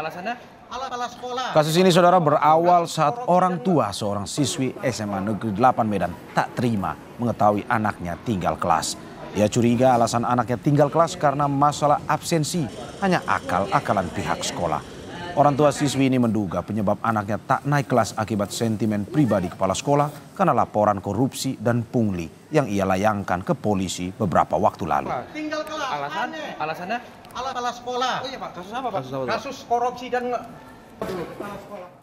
Alasannya? Kasus ini saudara berawal saat orang tua seorang siswi SMA Negeri 8 Medan tak terima mengetahui anaknya tinggal kelas. Ia curiga alasan anaknya tinggal kelas karena masalah absensi hanya akal-akalan pihak sekolah. Orang tua siswi ini menduga penyebab anaknya tak naik kelas akibat sentimen pribadi kepala sekolah karena laporan korupsi dan pungli yang ia layangkan ke polisi beberapa waktu lalu. Tinggal kelas. Alasan? Alasannya? Alas kepala sekolah. Oh iya Pak, kasus apa Pak? Kasus, apa, kasus korupsi dan kepala sekolah.